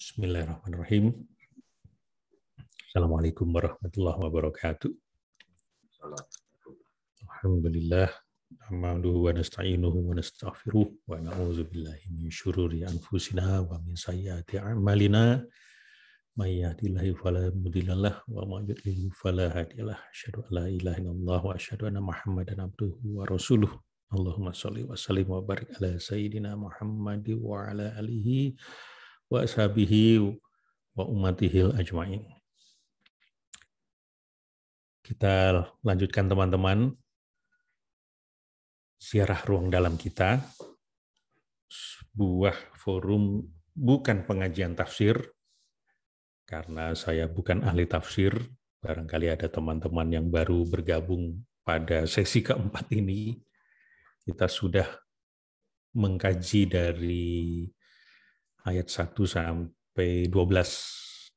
Bismillahirrahmanirrahim. Assalamualaikum warahmatullahi wabarakatuh. Alhamdulillah. Alhamdulillah. wa nasta'inuhu wa nastaghfiruh wa na'udhu billahi min syururi anfusina wa min sayyati a'malina. May yahdihillahu fala wa may falahadillah. fala hadiyalah. Asyhadu an la ilaha illallah wa asyhadu anna Muhammadan abduhu wa rasuluh. Allahumma salli wa sallim wa barik ala sayyidina Muhammad wa ala alihi wa wa ashabihi wa umatihil ajmain. Kita lanjutkan teman-teman Siarah ruang dalam kita sebuah forum bukan pengajian tafsir karena saya bukan ahli tafsir barangkali ada teman-teman yang baru bergabung pada sesi keempat ini kita sudah mengkaji dari ayat 1 sampai 12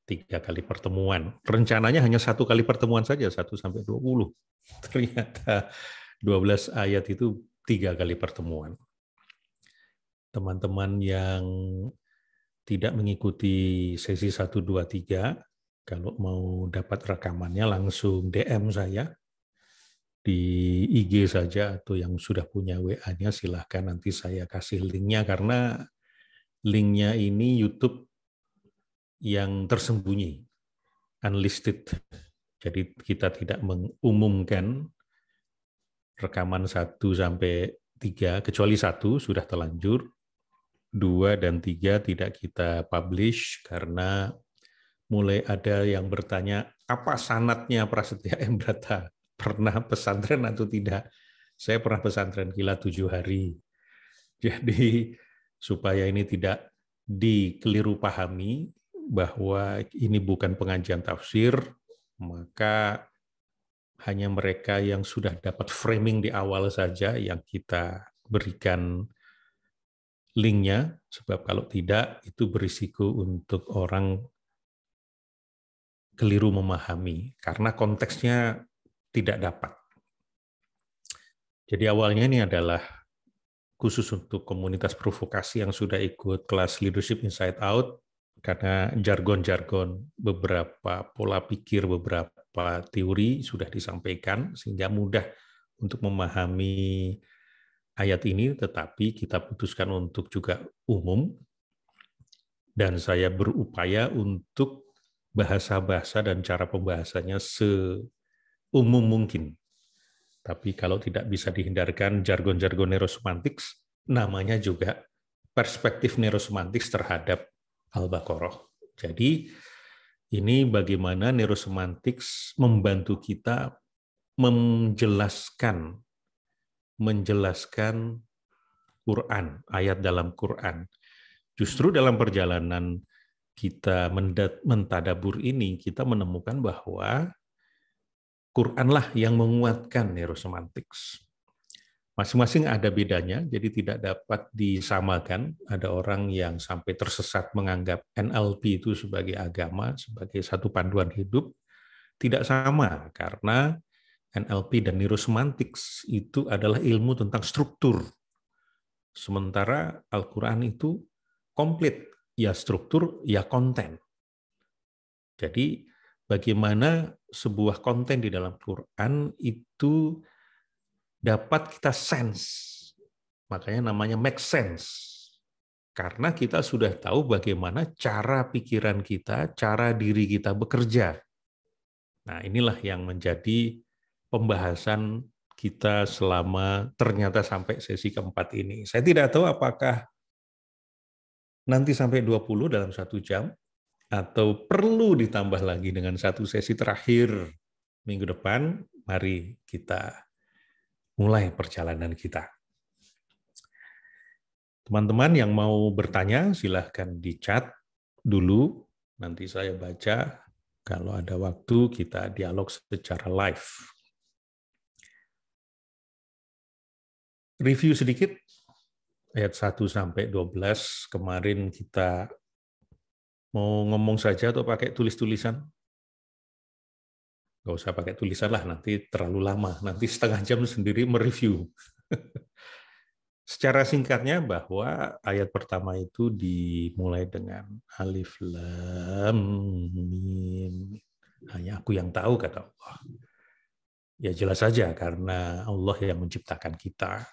tiga kali pertemuan. Rencananya hanya satu kali pertemuan saja 1 sampai 20. Ternyata 12 ayat itu tiga kali pertemuan. Teman-teman yang tidak mengikuti sesi 1, 2, 3, kalau mau dapat rekamannya langsung DM saya di IG saja atau yang sudah punya WA-nya silahkan nanti saya kasih linknya karena linknya ini YouTube yang tersembunyi, unlisted. Jadi kita tidak mengumumkan rekaman 1 sampai 3, kecuali satu sudah telanjur, dua dan tiga tidak kita publish karena mulai ada yang bertanya apa sanatnya Prasetya Embrata pernah pesantren atau tidak. Saya pernah pesantren gila tujuh hari. Jadi supaya ini tidak dikeliru pahami bahwa ini bukan pengajian tafsir, maka hanya mereka yang sudah dapat framing di awal saja yang kita berikan linknya, sebab kalau tidak itu berisiko untuk orang keliru memahami karena konteksnya tidak dapat. Jadi awalnya ini adalah khusus untuk komunitas provokasi yang sudah ikut kelas Leadership Inside Out karena jargon-jargon beberapa pola pikir, beberapa teori sudah disampaikan sehingga mudah untuk memahami ayat ini tetapi kita putuskan untuk juga umum dan saya berupaya untuk bahasa-bahasa dan cara pembahasannya seumum mungkin tapi kalau tidak bisa dihindarkan jargon-jargon neurosemantics, namanya juga perspektif neurosemantics terhadap Al-Baqarah. Jadi ini bagaimana neurosemantics membantu kita menjelaskan menjelaskan Quran, ayat dalam Quran. Justru dalam perjalanan kita mentadabur ini, kita menemukan bahwa Quranlah yang menguatkan neurosemantics. Masing-masing ada bedanya, jadi tidak dapat disamakan. Ada orang yang sampai tersesat menganggap NLP itu sebagai agama, sebagai satu panduan hidup. Tidak sama, karena NLP dan neurosemantics itu adalah ilmu tentang struktur. Sementara Al-Quran itu komplit, ya struktur, ya konten. Jadi bagaimana sebuah konten di dalam Quran itu dapat kita sense. Makanya namanya make sense. Karena kita sudah tahu bagaimana cara pikiran kita, cara diri kita bekerja. Nah, inilah yang menjadi pembahasan kita selama ternyata sampai sesi keempat ini. Saya tidak tahu apakah nanti sampai 20 dalam satu jam, atau perlu ditambah lagi dengan satu sesi terakhir minggu depan, mari kita mulai perjalanan kita. Teman-teman yang mau bertanya, silahkan di chat dulu. Nanti saya baca. Kalau ada waktu, kita dialog secara live. Review sedikit ayat 1 sampai 12 kemarin kita Mau ngomong saja atau pakai tulis-tulisan? gak usah pakai tulisan lah, nanti terlalu lama. Nanti setengah jam sendiri mereview. Secara singkatnya bahwa ayat pertama itu dimulai dengan alif lam mim. Hanya aku yang tahu kata Allah. Ya jelas saja karena Allah yang menciptakan kita.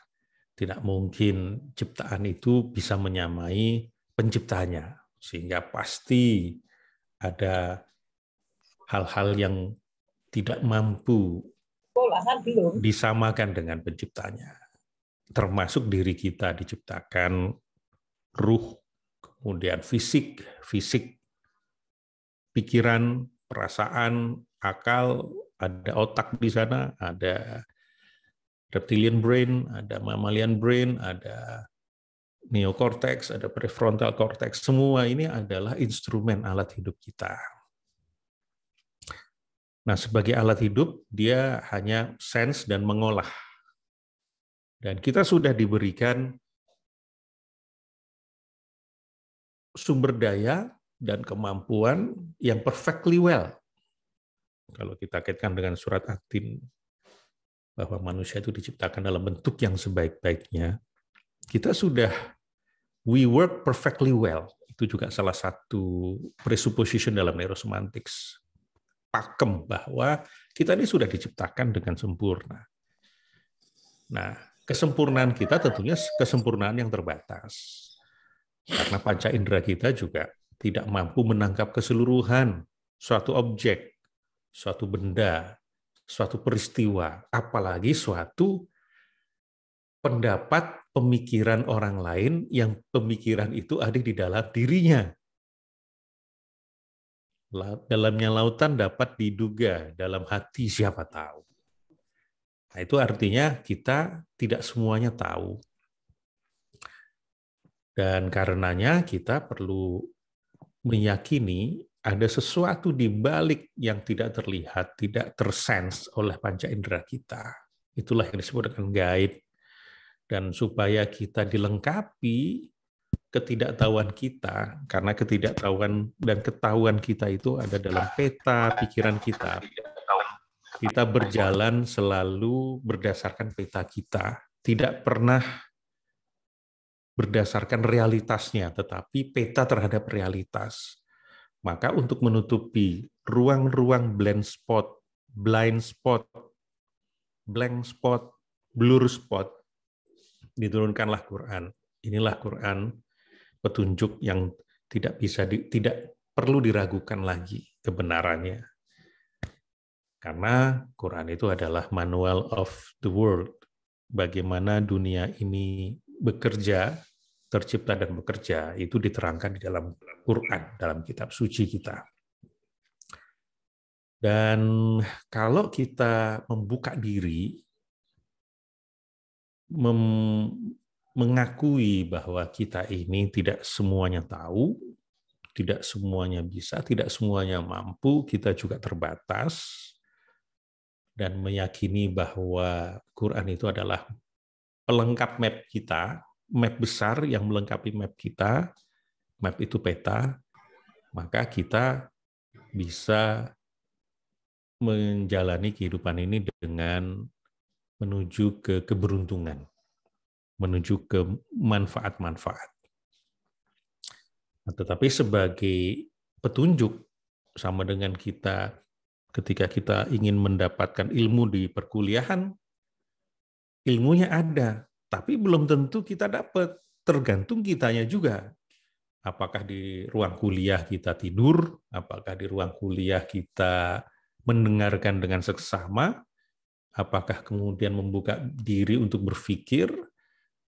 Tidak mungkin ciptaan itu bisa menyamai penciptanya sehingga pasti ada hal-hal yang tidak mampu disamakan dengan penciptanya. Termasuk diri kita diciptakan ruh, kemudian fisik, fisik, pikiran, perasaan, akal, ada otak di sana, ada reptilian brain, ada mamalian brain, ada neokortex, ada prefrontal cortex. Semua ini adalah instrumen alat hidup kita. Nah, sebagai alat hidup, dia hanya sense dan mengolah. Dan kita sudah diberikan sumber daya dan kemampuan yang perfectly well. Kalau kita kaitkan dengan surat Atin, bahwa manusia itu diciptakan dalam bentuk yang sebaik-baiknya, kita sudah we work perfectly well. Itu juga salah satu presupposition dalam neurosemantics. Pakem bahwa kita ini sudah diciptakan dengan sempurna. Nah, kesempurnaan kita tentunya kesempurnaan yang terbatas. Karena panca indera kita juga tidak mampu menangkap keseluruhan suatu objek, suatu benda, suatu peristiwa, apalagi suatu pendapat pemikiran orang lain yang pemikiran itu ada di dalam dirinya. Dalamnya lautan dapat diduga, dalam hati siapa tahu. Nah, itu artinya kita tidak semuanya tahu. Dan karenanya kita perlu meyakini ada sesuatu di balik yang tidak terlihat, tidak tersense oleh panca indera kita. Itulah yang disebut dengan gaib dan supaya kita dilengkapi ketidaktahuan kita karena ketidaktahuan dan ketahuan kita itu ada dalam peta pikiran kita kita berjalan selalu berdasarkan peta kita tidak pernah berdasarkan realitasnya tetapi peta terhadap realitas maka untuk menutupi ruang-ruang blind spot blind spot blank spot blur spot diturunkanlah Quran. Inilah Quran petunjuk yang tidak bisa di, tidak perlu diragukan lagi kebenarannya. Karena Quran itu adalah manual of the world. Bagaimana dunia ini bekerja, tercipta dan bekerja, itu diterangkan di dalam Quran, dalam kitab suci kita. Dan kalau kita membuka diri mengakui bahwa kita ini tidak semuanya tahu, tidak semuanya bisa, tidak semuanya mampu, kita juga terbatas, dan meyakini bahwa Quran itu adalah pelengkap map kita, map besar yang melengkapi map kita, map itu peta, maka kita bisa menjalani kehidupan ini dengan menuju ke keberuntungan, menuju ke manfaat-manfaat. Nah, tetapi sebagai petunjuk sama dengan kita ketika kita ingin mendapatkan ilmu di perkuliahan, ilmunya ada, tapi belum tentu kita dapat. Tergantung kitanya juga. Apakah di ruang kuliah kita tidur, apakah di ruang kuliah kita mendengarkan dengan seksama, Apakah kemudian membuka diri untuk berpikir?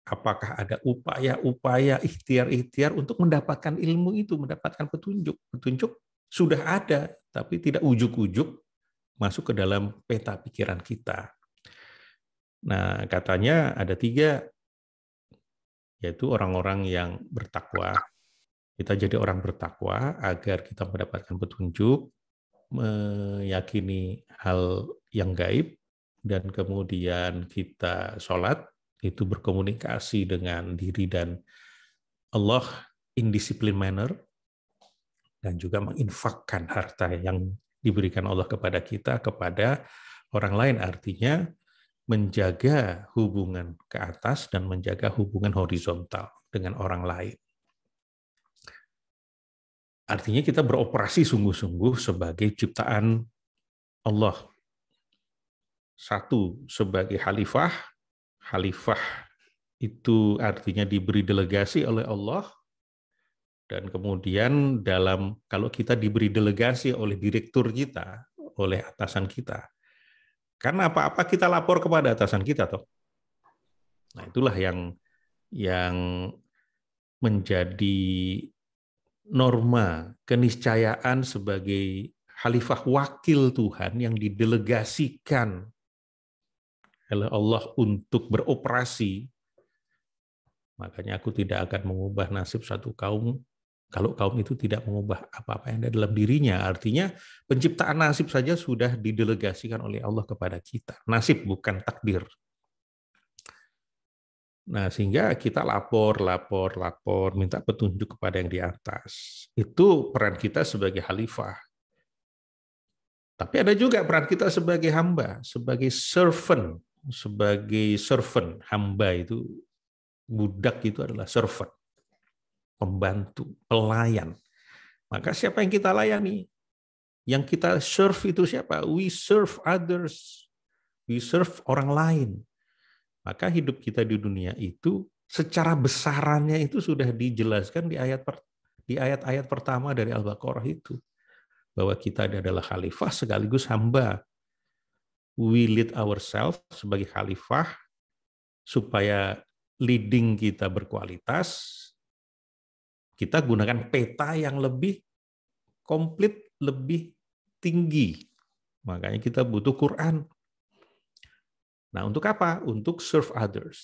Apakah ada upaya-upaya ikhtiar-ikhtiar untuk mendapatkan ilmu itu, mendapatkan petunjuk? Petunjuk sudah ada, tapi tidak ujuk-ujuk masuk ke dalam peta pikiran kita. Nah, katanya ada tiga, yaitu orang-orang yang bertakwa. Kita jadi orang bertakwa agar kita mendapatkan petunjuk, meyakini hal yang gaib, dan kemudian kita sholat, itu berkomunikasi dengan diri dan Allah in discipline manner, dan juga menginfakkan harta yang diberikan Allah kepada kita, kepada orang lain. Artinya menjaga hubungan ke atas dan menjaga hubungan horizontal dengan orang lain. Artinya kita beroperasi sungguh-sungguh sebagai ciptaan Allah satu sebagai khalifah, khalifah itu artinya diberi delegasi oleh Allah, dan kemudian dalam kalau kita diberi delegasi oleh direktur kita, oleh atasan kita, karena apa-apa kita lapor kepada atasan kita toh. Nah itulah yang yang menjadi norma keniscayaan sebagai khalifah wakil Tuhan yang didelegasikan oleh Allah untuk beroperasi, makanya aku tidak akan mengubah nasib satu kaum kalau kaum itu tidak mengubah apa-apa yang ada dalam dirinya. Artinya penciptaan nasib saja sudah didelegasikan oleh Allah kepada kita. Nasib bukan takdir. Nah, sehingga kita lapor, lapor, lapor, minta petunjuk kepada yang di atas. Itu peran kita sebagai khalifah. Tapi ada juga peran kita sebagai hamba, sebagai servant sebagai servant, hamba itu budak itu adalah servant, pembantu, pelayan. Maka siapa yang kita layani? Yang kita serve itu siapa? We serve others. We serve orang lain. Maka hidup kita di dunia itu secara besarannya itu sudah dijelaskan di ayat per, di ayat-ayat pertama dari Al-Baqarah itu bahwa kita adalah khalifah sekaligus hamba we lead ourselves sebagai khalifah supaya leading kita berkualitas. Kita gunakan peta yang lebih komplit, lebih tinggi. Makanya kita butuh Quran. Nah, untuk apa? Untuk serve others.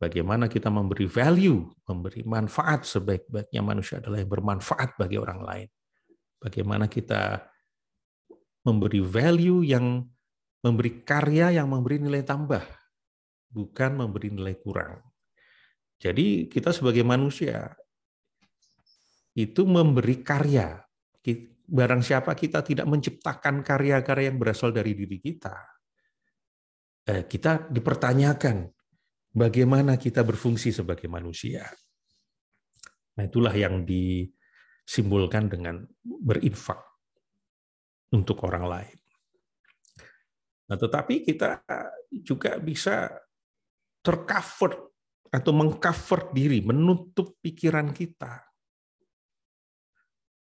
Bagaimana kita memberi value, memberi manfaat sebaik-baiknya manusia adalah yang bermanfaat bagi orang lain. Bagaimana kita memberi value yang memberi karya yang memberi nilai tambah, bukan memberi nilai kurang. Jadi kita sebagai manusia itu memberi karya. Barang siapa kita tidak menciptakan karya-karya yang berasal dari diri kita, eh, kita dipertanyakan bagaimana kita berfungsi sebagai manusia. Nah, itulah yang disimbolkan dengan berinfak untuk orang lain. Nah, tetapi kita juga bisa tercover atau mengcover diri, menutup pikiran kita.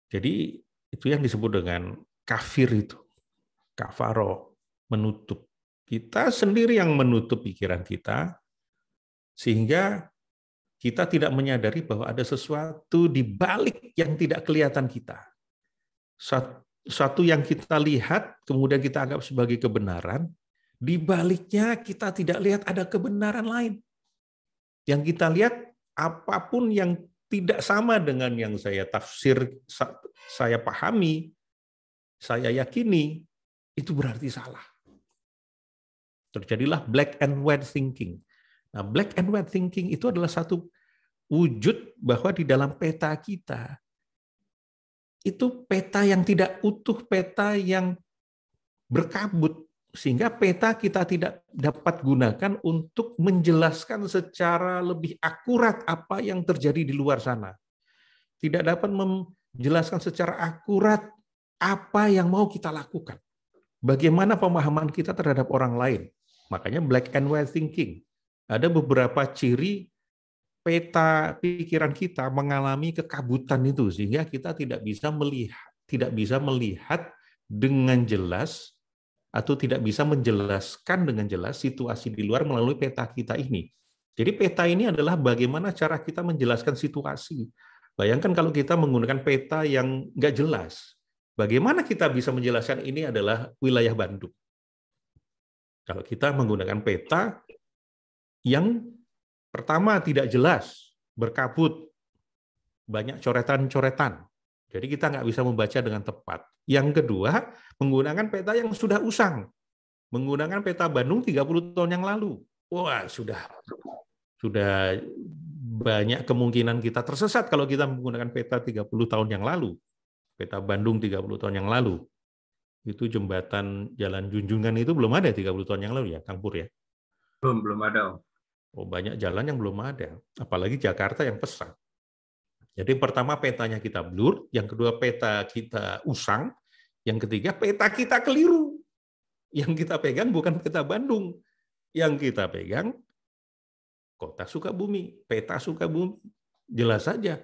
Jadi itu yang disebut dengan kafir itu. Kafaro, menutup. Kita sendiri yang menutup pikiran kita, sehingga kita tidak menyadari bahwa ada sesuatu di balik yang tidak kelihatan kita. Satu suatu yang kita lihat kemudian kita anggap sebagai kebenaran, di baliknya kita tidak lihat ada kebenaran lain. Yang kita lihat apapun yang tidak sama dengan yang saya tafsir, saya pahami, saya yakini, itu berarti salah. Terjadilah black and white thinking. Nah, black and white thinking itu adalah satu wujud bahwa di dalam peta kita itu peta yang tidak utuh, peta yang berkabut sehingga peta kita tidak dapat gunakan untuk menjelaskan secara lebih akurat apa yang terjadi di luar sana. Tidak dapat menjelaskan secara akurat apa yang mau kita lakukan. Bagaimana pemahaman kita terhadap orang lain. Makanya black and white thinking. Ada beberapa ciri peta pikiran kita mengalami kekabutan itu sehingga kita tidak bisa melihat tidak bisa melihat dengan jelas atau tidak bisa menjelaskan dengan jelas situasi di luar melalui peta kita ini. Jadi peta ini adalah bagaimana cara kita menjelaskan situasi. Bayangkan kalau kita menggunakan peta yang nggak jelas, bagaimana kita bisa menjelaskan ini adalah wilayah Bandung. Kalau kita menggunakan peta yang Pertama, tidak jelas, berkabut, banyak coretan-coretan. Jadi kita nggak bisa membaca dengan tepat. Yang kedua, menggunakan peta yang sudah usang. Menggunakan peta Bandung 30 tahun yang lalu. Wah, sudah sudah banyak kemungkinan kita tersesat kalau kita menggunakan peta 30 tahun yang lalu. Peta Bandung 30 tahun yang lalu. Itu jembatan Jalan Junjungan itu belum ada 30 tahun yang lalu ya, Kang Pur ya? Belum, belum ada. Oh, banyak jalan yang belum ada, apalagi Jakarta yang pesat. Jadi pertama petanya kita blur, yang kedua peta kita usang, yang ketiga peta kita keliru. Yang kita pegang bukan peta Bandung, yang kita pegang kota Sukabumi, peta Sukabumi. Jelas saja,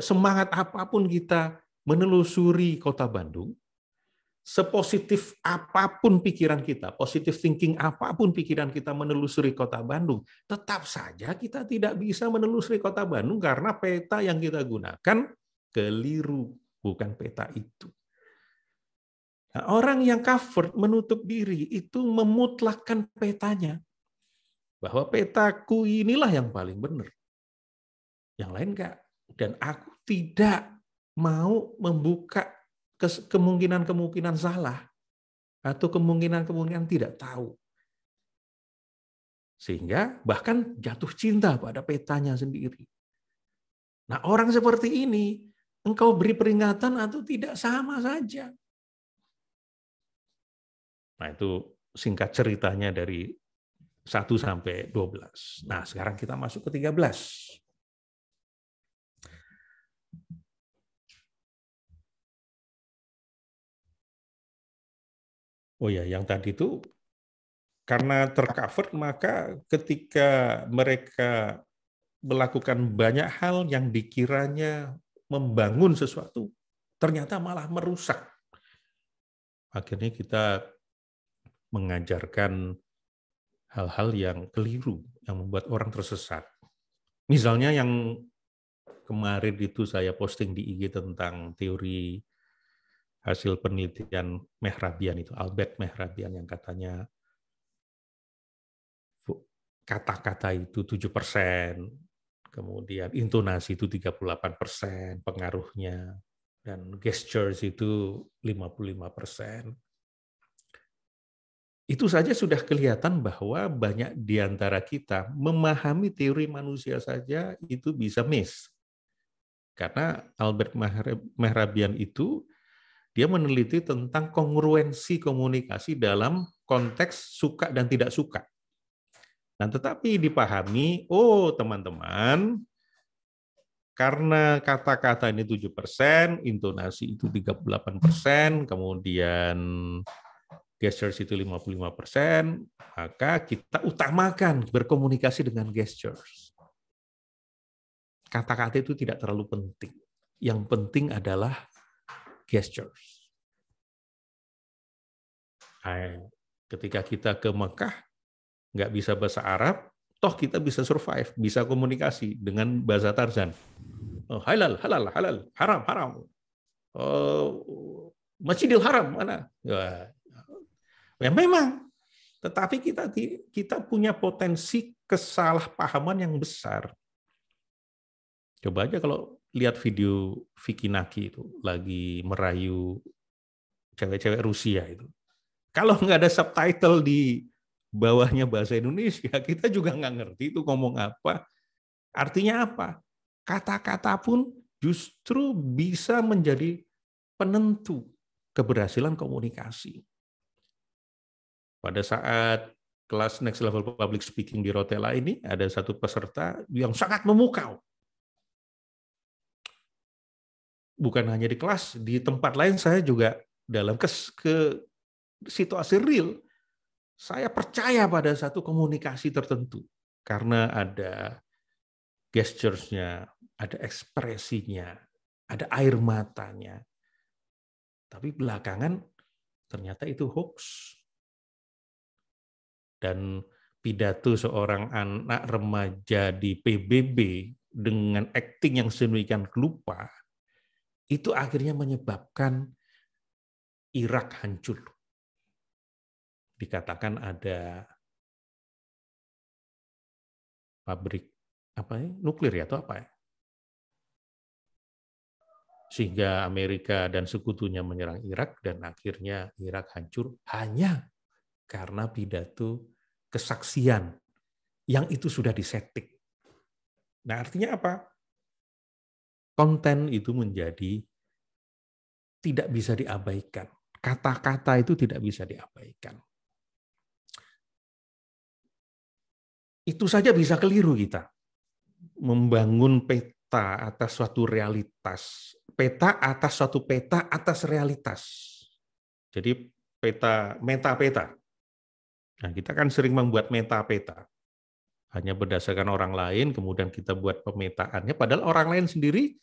semangat apapun kita menelusuri kota Bandung, sepositif apapun pikiran kita, positif thinking apapun pikiran kita menelusuri kota Bandung, tetap saja kita tidak bisa menelusuri kota Bandung karena peta yang kita gunakan keliru, bukan peta itu. Nah, orang yang cover menutup diri itu memutlakkan petanya. Bahwa petaku inilah yang paling benar. Yang lain enggak. Dan aku tidak mau membuka kemungkinan-kemungkinan salah atau kemungkinan-kemungkinan tidak tahu. Sehingga bahkan jatuh cinta pada petanya sendiri. Nah, orang seperti ini engkau beri peringatan atau tidak sama saja. Nah, itu singkat ceritanya dari 1 sampai 12. Nah, sekarang kita masuk ke 13. Oh ya, yang tadi itu karena tercover maka ketika mereka melakukan banyak hal yang dikiranya membangun sesuatu, ternyata malah merusak. Akhirnya kita mengajarkan hal-hal yang keliru, yang membuat orang tersesat. Misalnya yang kemarin itu saya posting di IG tentang teori hasil penelitian Mehrabian itu, Albert Mehrabian yang katanya kata-kata itu 7 persen, kemudian intonasi itu 38 persen pengaruhnya, dan gestures itu 55 persen. Itu saja sudah kelihatan bahwa banyak di antara kita memahami teori manusia saja itu bisa miss. Karena Albert Mehrabian itu dia meneliti tentang kongruensi komunikasi dalam konteks suka dan tidak suka. Nah, tetapi dipahami, oh teman-teman, karena kata-kata ini 7%, intonasi itu 38%, kemudian gestures itu 55%, maka kita utamakan berkomunikasi dengan gestures. Kata-kata itu tidak terlalu penting. Yang penting adalah gestures. Ketika kita ke Mekah, nggak bisa bahasa Arab, toh kita bisa survive, bisa komunikasi dengan bahasa Tarzan. Oh, halal, halal, halal, haram, haram. Oh, Masjidil Haram mana? Ya, ya memang. Tetapi kita kita punya potensi kesalahpahaman yang besar. Coba aja kalau lihat video Vicky Naki itu lagi merayu cewek-cewek Rusia itu. Kalau nggak ada subtitle di bawahnya bahasa Indonesia, kita juga nggak ngerti itu ngomong apa. Artinya apa? Kata-kata pun justru bisa menjadi penentu keberhasilan komunikasi. Pada saat kelas Next Level Public Speaking di Rotella ini, ada satu peserta yang sangat memukau bukan hanya di kelas, di tempat lain saya juga dalam kes ke situasi real, saya percaya pada satu komunikasi tertentu karena ada gestures nya ada ekspresinya, ada air matanya. Tapi belakangan ternyata itu hoax. Dan pidato seorang anak remaja di PBB dengan akting yang sedemikian lupa itu akhirnya menyebabkan Irak hancur. Dikatakan ada pabrik apa ya, nuklir ya atau apa ya? Sehingga Amerika dan sekutunya menyerang Irak dan akhirnya Irak hancur hanya karena pidato kesaksian yang itu sudah disetik. Nah, artinya apa? konten itu menjadi tidak bisa diabaikan. Kata-kata itu tidak bisa diabaikan. Itu saja bisa keliru kita. Membangun peta atas suatu realitas. Peta atas suatu peta atas realitas. Jadi peta, meta-peta. Nah, kita kan sering membuat meta-peta hanya berdasarkan orang lain, kemudian kita buat pemetaannya, padahal orang lain sendiri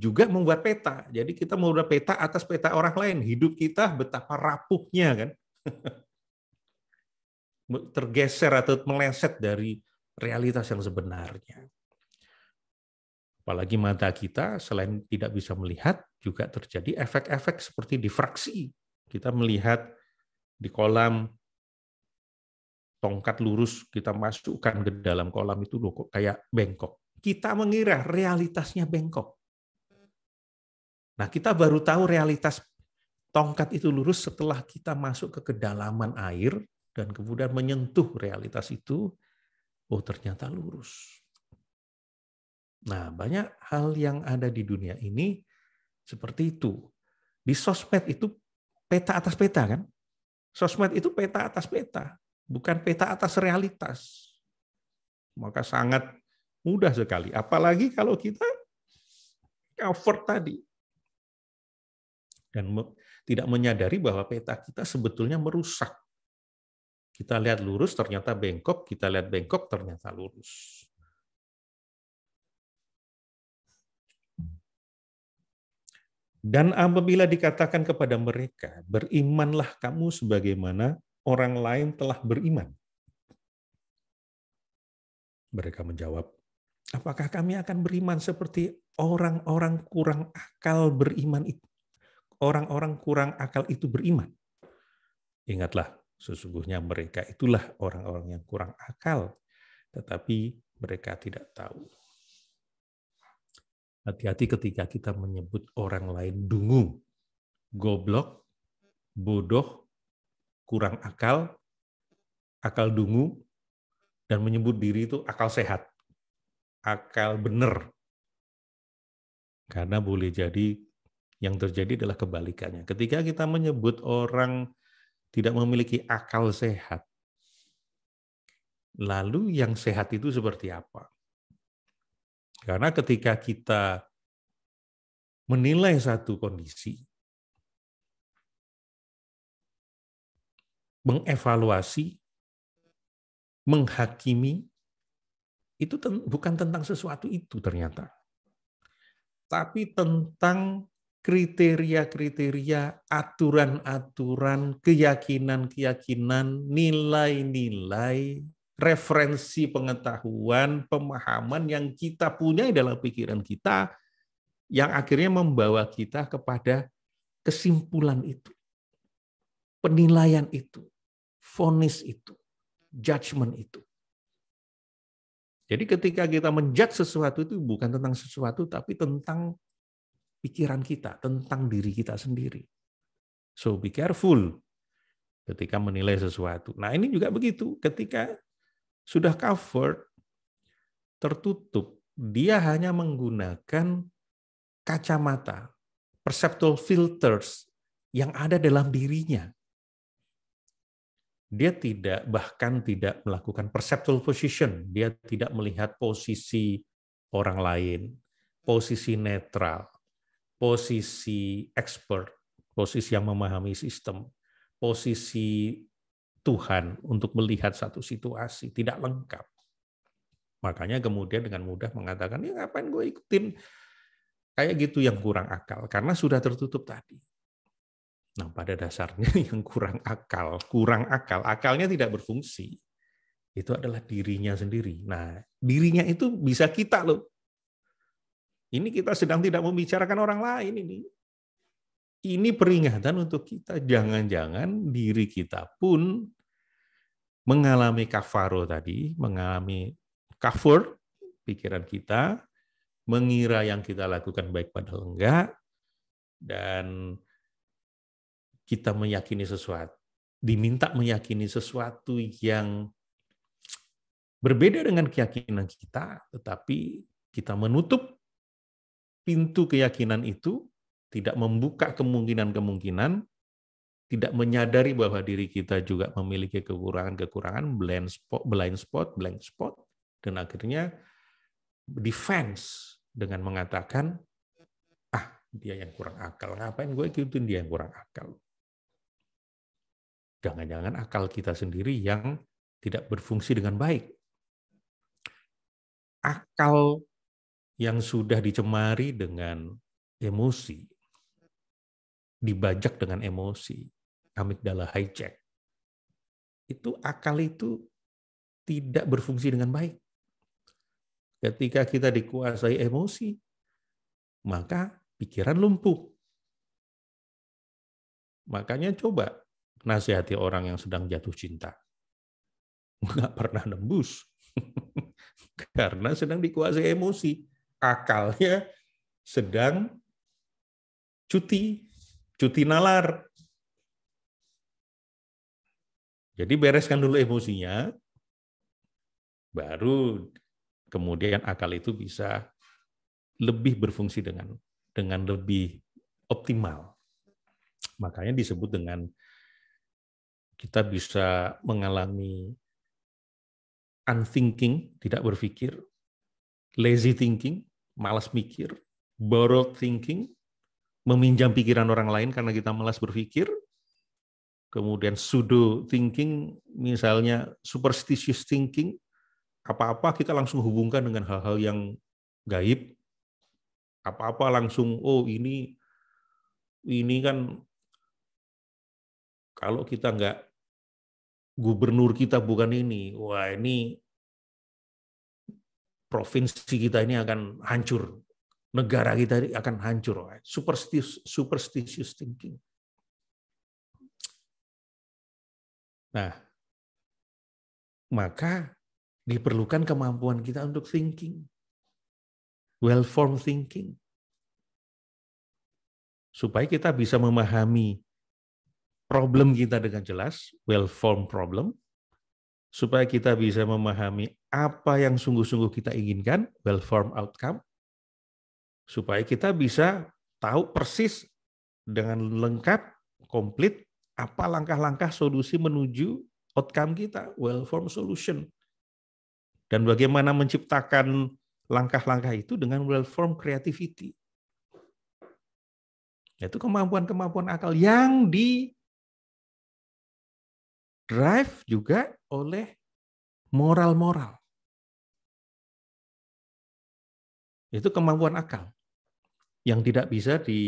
juga membuat peta. Jadi kita membuat peta atas peta orang lain. Hidup kita betapa rapuhnya kan. Tergeser atau meleset dari realitas yang sebenarnya. Apalagi mata kita selain tidak bisa melihat, juga terjadi efek-efek seperti difraksi. Kita melihat di kolam tongkat lurus kita masukkan ke dalam kolam itu loh kok kayak bengkok. Kita mengira realitasnya bengkok. Nah, kita baru tahu realitas tongkat itu lurus setelah kita masuk ke kedalaman air dan kemudian menyentuh realitas itu. Oh, ternyata lurus. Nah, banyak hal yang ada di dunia ini seperti itu. Di sosmed itu peta atas peta kan? Sosmed itu peta atas peta bukan peta atas realitas. Maka sangat mudah sekali. Apalagi kalau kita cover tadi dan tidak menyadari bahwa peta kita sebetulnya merusak. Kita lihat lurus ternyata bengkok, kita lihat bengkok ternyata lurus. Dan apabila dikatakan kepada mereka, berimanlah kamu sebagaimana orang lain telah beriman? Mereka menjawab, apakah kami akan beriman seperti orang-orang kurang akal beriman itu? Orang-orang kurang akal itu beriman. Ingatlah, sesungguhnya mereka itulah orang-orang yang kurang akal, tetapi mereka tidak tahu. Hati-hati ketika kita menyebut orang lain dungu, goblok, bodoh, kurang akal, akal dungu, dan menyebut diri itu akal sehat, akal benar. Karena boleh jadi yang terjadi adalah kebalikannya. Ketika kita menyebut orang tidak memiliki akal sehat, lalu yang sehat itu seperti apa? Karena ketika kita menilai satu kondisi, mengevaluasi, menghakimi, itu ten, bukan tentang sesuatu itu ternyata. Tapi tentang kriteria-kriteria, aturan-aturan, keyakinan-keyakinan, nilai-nilai, referensi pengetahuan, pemahaman yang kita punya dalam pikiran kita yang akhirnya membawa kita kepada kesimpulan itu. Penilaian itu fonis itu, judgment itu. Jadi ketika kita menjudge sesuatu itu bukan tentang sesuatu tapi tentang pikiran kita, tentang diri kita sendiri. So be careful ketika menilai sesuatu. Nah, ini juga begitu ketika sudah covered tertutup, dia hanya menggunakan kacamata, perceptual filters yang ada dalam dirinya dia tidak bahkan tidak melakukan perceptual position, dia tidak melihat posisi orang lain, posisi netral, posisi expert, posisi yang memahami sistem, posisi Tuhan untuk melihat satu situasi, tidak lengkap. Makanya kemudian dengan mudah mengatakan, ya ngapain gue ikutin kayak gitu yang kurang akal, karena sudah tertutup tadi. Nah, pada dasarnya yang kurang akal, kurang akal, akalnya tidak berfungsi. Itu adalah dirinya sendiri. Nah, dirinya itu bisa kita loh. Ini kita sedang tidak membicarakan orang lain ini. Ini peringatan untuk kita. Jangan-jangan diri kita pun mengalami kafaro tadi, mengalami kafur pikiran kita, mengira yang kita lakukan baik padahal enggak, dan kita meyakini sesuatu, diminta meyakini sesuatu yang berbeda dengan keyakinan kita, tetapi kita menutup pintu keyakinan itu, tidak membuka kemungkinan-kemungkinan, tidak menyadari bahwa diri kita juga memiliki kekurangan-kekurangan, blind spot, blind spot, blind spot, dan akhirnya defense dengan mengatakan, ah dia yang kurang akal, ngapain gue ikutin dia yang kurang akal. Jangan-jangan akal kita sendiri yang tidak berfungsi dengan baik. Akal yang sudah dicemari dengan emosi, dibajak dengan emosi, amigdala hijack, itu akal itu tidak berfungsi dengan baik. Ketika kita dikuasai emosi, maka pikiran lumpuh. Makanya coba nasihati orang yang sedang jatuh cinta. Nggak pernah nembus. Karena sedang dikuasai emosi. Akalnya sedang cuti, cuti nalar. Jadi bereskan dulu emosinya, baru kemudian akal itu bisa lebih berfungsi dengan dengan lebih optimal. Makanya disebut dengan kita bisa mengalami unthinking, tidak berpikir, lazy thinking, malas mikir, borrowed thinking, meminjam pikiran orang lain karena kita malas berpikir, kemudian pseudo thinking, misalnya superstitious thinking, apa-apa kita langsung hubungkan dengan hal-hal yang gaib, apa-apa langsung oh ini ini kan kalau kita nggak gubernur kita bukan ini, wah ini provinsi kita ini akan hancur, negara kita ini akan hancur. Superstitious, superstitious thinking. Nah, maka diperlukan kemampuan kita untuk thinking, well formed thinking, supaya kita bisa memahami problem kita dengan jelas, well-formed problem, supaya kita bisa memahami apa yang sungguh-sungguh kita inginkan, well-formed outcome, supaya kita bisa tahu persis dengan lengkap, komplit, apa langkah-langkah solusi menuju outcome kita, well-formed solution. Dan bagaimana menciptakan langkah-langkah itu dengan well-formed creativity. Itu kemampuan-kemampuan akal yang di drive juga oleh moral-moral. Itu kemampuan akal yang tidak bisa di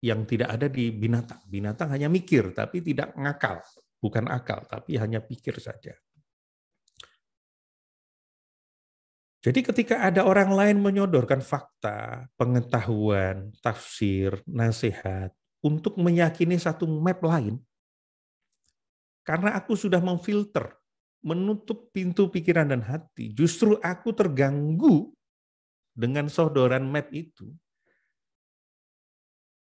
yang tidak ada di binatang. Binatang hanya mikir tapi tidak ngakal, bukan akal tapi hanya pikir saja. Jadi ketika ada orang lain menyodorkan fakta, pengetahuan, tafsir, nasihat untuk meyakini satu map lain, karena aku sudah memfilter, menutup pintu pikiran dan hati, justru aku terganggu dengan sodoran map itu.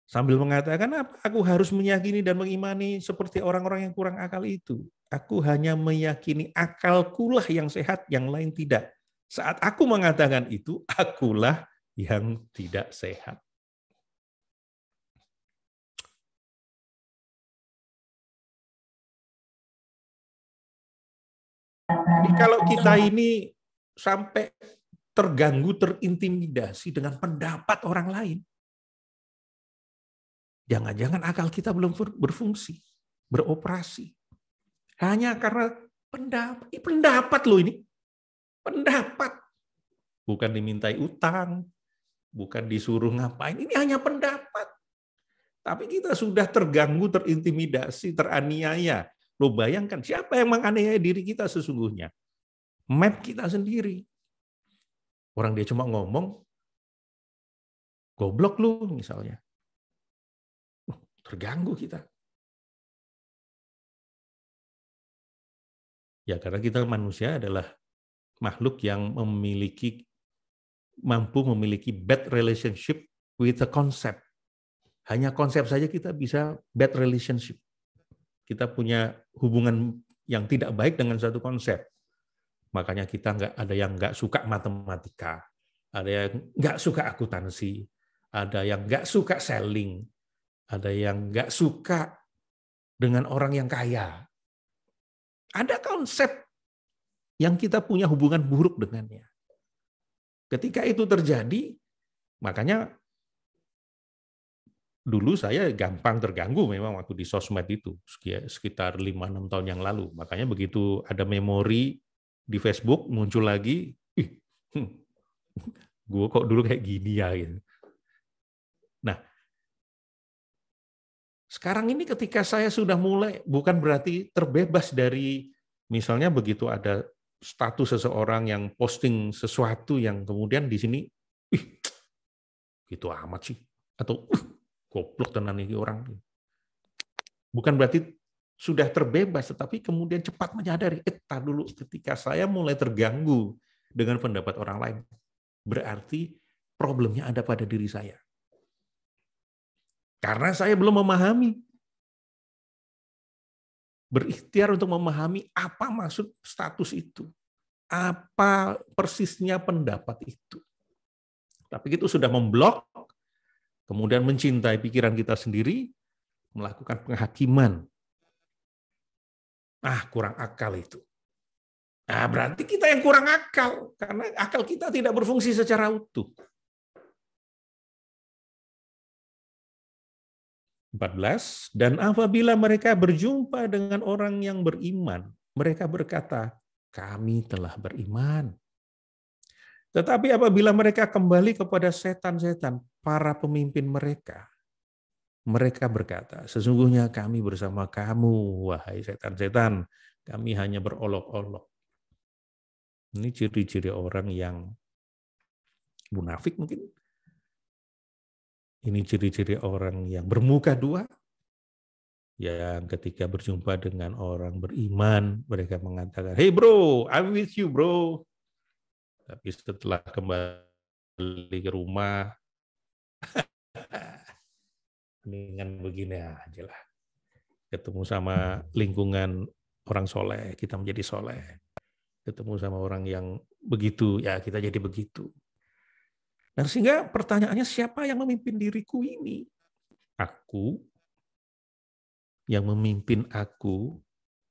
Sambil mengatakan, apa? aku harus meyakini dan mengimani seperti orang-orang yang kurang akal itu. Aku hanya meyakini akalkulah yang sehat, yang lain tidak. Saat aku mengatakan itu, akulah yang tidak sehat. Jadi nah, kalau kita ini sampai terganggu, terintimidasi dengan pendapat orang lain, jangan-jangan akal kita belum berfungsi, beroperasi. Hanya karena pendapat, eh, pendapat loh ini, pendapat. Bukan dimintai utang, bukan disuruh ngapain, ini hanya pendapat. Tapi kita sudah terganggu, terintimidasi, teraniaya Lo bayangkan siapa yang menganiaya diri kita sesungguhnya? Map kita sendiri. Orang dia cuma ngomong, goblok lu misalnya. Oh, terganggu kita. Ya karena kita manusia adalah makhluk yang memiliki mampu memiliki bad relationship with the concept. Hanya konsep saja kita bisa bad relationship kita punya hubungan yang tidak baik dengan satu konsep. Makanya kita nggak ada yang nggak suka matematika, ada yang nggak suka akuntansi, ada yang nggak suka selling, ada yang nggak suka dengan orang yang kaya. Ada konsep yang kita punya hubungan buruk dengannya. Ketika itu terjadi, makanya dulu saya gampang terganggu memang waktu di sosmed itu sekitar 5-6 tahun yang lalu. Makanya begitu ada memori di Facebook muncul lagi, ih, hmm, gue kok dulu kayak gini ya. Gitu. Nah, sekarang ini ketika saya sudah mulai, bukan berarti terbebas dari misalnya begitu ada status seseorang yang posting sesuatu yang kemudian di sini, ih, gitu amat sih, atau goblok tenan ini orang. Bukan berarti sudah terbebas, tetapi kemudian cepat menyadari, eh, dulu ketika saya mulai terganggu dengan pendapat orang lain, berarti problemnya ada pada diri saya. Karena saya belum memahami. Berikhtiar untuk memahami apa maksud status itu. Apa persisnya pendapat itu. Tapi itu sudah memblok, kemudian mencintai pikiran kita sendiri, melakukan penghakiman. Ah, kurang akal itu. Nah, berarti kita yang kurang akal, karena akal kita tidak berfungsi secara utuh. 14 dan apabila mereka berjumpa dengan orang yang beriman mereka berkata kami telah beriman tetapi apabila mereka kembali kepada setan-setan para pemimpin mereka, mereka berkata, sesungguhnya kami bersama kamu, wahai setan-setan, kami hanya berolok-olok. Ini ciri-ciri orang yang munafik mungkin. Ini ciri-ciri orang yang bermuka dua. Yang ketika berjumpa dengan orang beriman, mereka mengatakan, Hey bro, I'm with you bro. Tapi setelah kembali ke rumah, Mendingan begini aja lah. Ketemu sama lingkungan orang soleh, kita menjadi soleh. Ketemu sama orang yang begitu, ya kita jadi begitu. Dan nah, sehingga pertanyaannya siapa yang memimpin diriku ini? Aku yang memimpin aku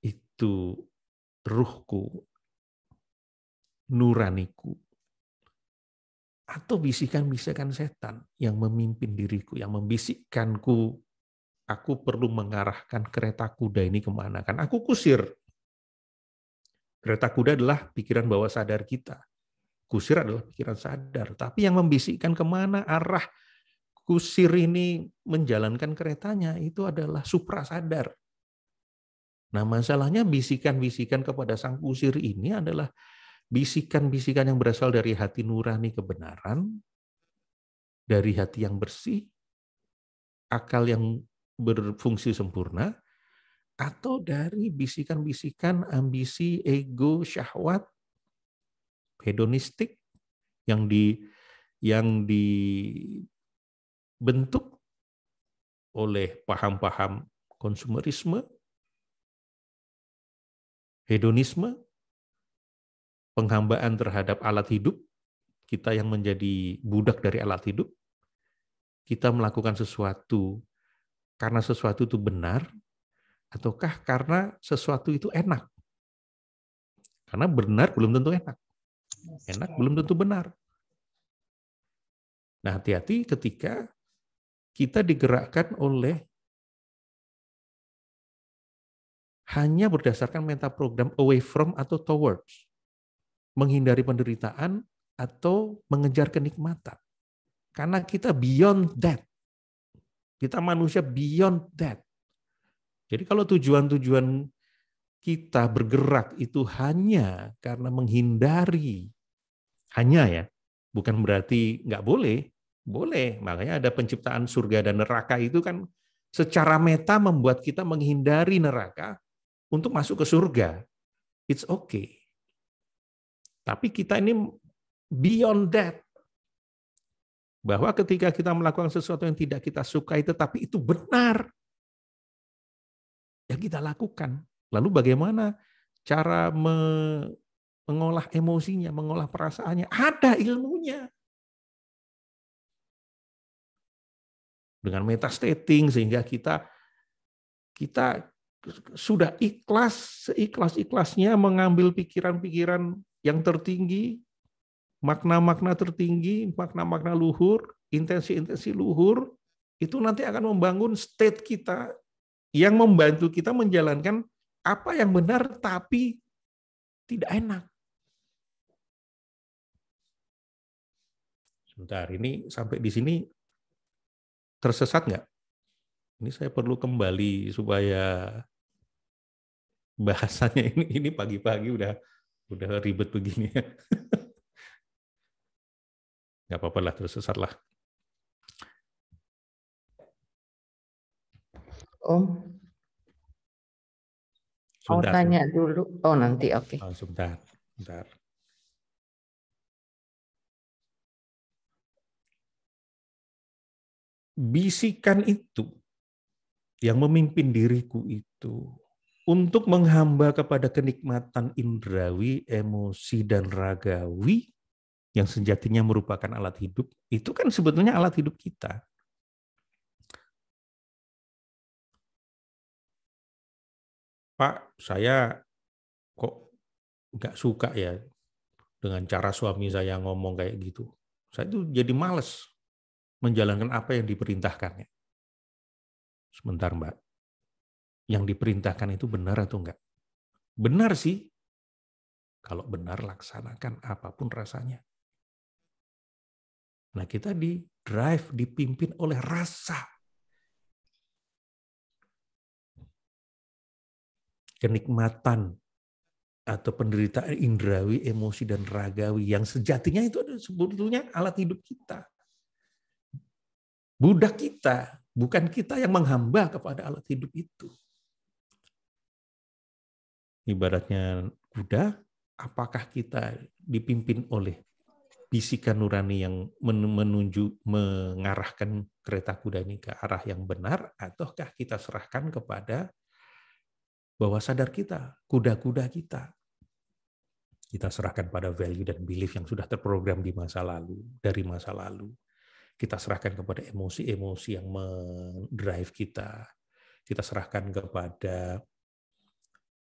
itu ruhku, nuraniku atau bisikan-bisikan setan yang memimpin diriku, yang membisikkanku, aku perlu mengarahkan kereta kuda ini kemana kan? Aku kusir. Kereta kuda adalah pikiran bawah sadar kita. Kusir adalah pikiran sadar. Tapi yang membisikkan kemana arah kusir ini menjalankan keretanya itu adalah supra sadar Nah masalahnya bisikan-bisikan kepada sang kusir ini adalah bisikan-bisikan yang berasal dari hati nurani kebenaran, dari hati yang bersih, akal yang berfungsi sempurna, atau dari bisikan-bisikan ambisi, ego, syahwat, hedonistik yang di yang dibentuk oleh paham-paham konsumerisme, hedonisme, penghambaan terhadap alat hidup, kita yang menjadi budak dari alat hidup, kita melakukan sesuatu karena sesuatu itu benar, ataukah karena sesuatu itu enak? Karena benar belum tentu enak. Enak belum tentu benar. Nah, hati-hati ketika kita digerakkan oleh hanya berdasarkan meta program away from atau towards menghindari penderitaan, atau mengejar kenikmatan. Karena kita beyond that. Kita manusia beyond that. Jadi kalau tujuan-tujuan kita bergerak itu hanya karena menghindari, hanya ya, bukan berarti nggak boleh, boleh. Makanya ada penciptaan surga dan neraka itu kan secara meta membuat kita menghindari neraka untuk masuk ke surga. It's okay. Tapi kita ini beyond that. Bahwa ketika kita melakukan sesuatu yang tidak kita sukai tetapi itu benar yang kita lakukan. Lalu bagaimana cara mengolah emosinya, mengolah perasaannya? Ada ilmunya. Dengan metastating sehingga kita kita sudah ikhlas seikhlas-ikhlasnya mengambil pikiran-pikiran yang tertinggi, makna-makna tertinggi, makna-makna luhur, intensi-intensi luhur, itu nanti akan membangun state kita yang membantu kita menjalankan apa yang benar tapi tidak enak. Sebentar, ini sampai di sini tersesat nggak? Ini saya perlu kembali supaya bahasanya ini ini pagi-pagi udah udah ribet begini ya. Nggak apa-apa lah, sesat lah. Oh, mau oh, tanya dulu. Oh, nanti oke. Okay. Oh, sebentar, sebentar. Bisikan itu yang memimpin diriku itu untuk menghamba kepada kenikmatan indrawi, emosi, dan ragawi yang sejatinya merupakan alat hidup, itu kan sebetulnya alat hidup kita. Pak, saya kok nggak suka ya dengan cara suami saya ngomong kayak gitu. Saya itu jadi males menjalankan apa yang diperintahkannya. Sebentar, Mbak yang diperintahkan itu benar atau enggak? Benar sih. Kalau benar laksanakan apapun rasanya. Nah, kita di drive dipimpin oleh rasa. Kenikmatan atau penderitaan indrawi, emosi dan ragawi yang sejatinya itu adalah sebetulnya alat hidup kita. Budak kita, bukan kita yang menghamba kepada alat hidup itu ibaratnya kuda, apakah kita dipimpin oleh bisikan nurani yang menunjuk mengarahkan kereta kuda ini ke arah yang benar ataukah kita serahkan kepada bawah sadar kita, kuda-kuda kita. Kita serahkan pada value dan belief yang sudah terprogram di masa lalu, dari masa lalu. Kita serahkan kepada emosi-emosi yang mendrive kita. Kita serahkan kepada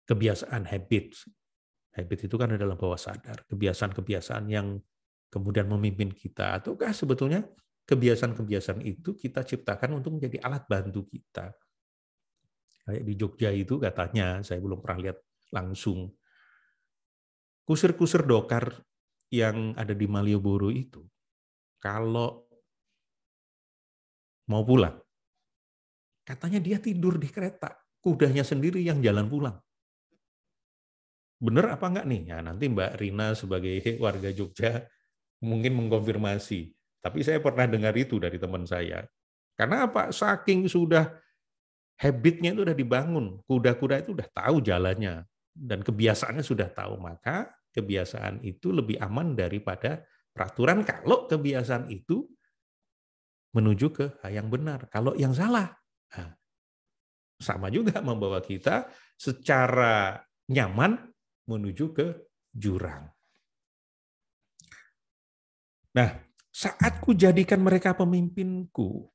kebiasaan habit. Habit itu kan adalah bawah sadar, kebiasaan-kebiasaan yang kemudian memimpin kita. Ataukah sebetulnya kebiasaan-kebiasaan itu kita ciptakan untuk menjadi alat bantu kita. Kayak di Jogja itu katanya, saya belum pernah lihat langsung, kusir-kusir dokar yang ada di Malioboro itu, kalau mau pulang, katanya dia tidur di kereta, kudanya sendiri yang jalan pulang benar apa enggak nih? Ya, nanti Mbak Rina sebagai warga Jogja mungkin mengkonfirmasi. Tapi saya pernah dengar itu dari teman saya. Karena apa? Saking sudah habitnya itu sudah dibangun. Kuda-kuda itu sudah tahu jalannya. Dan kebiasaannya sudah tahu. Maka kebiasaan itu lebih aman daripada peraturan kalau kebiasaan itu menuju ke yang benar. Kalau yang salah, nah, sama juga membawa kita secara nyaman menuju ke jurang. Nah, saat ku jadikan mereka pemimpinku,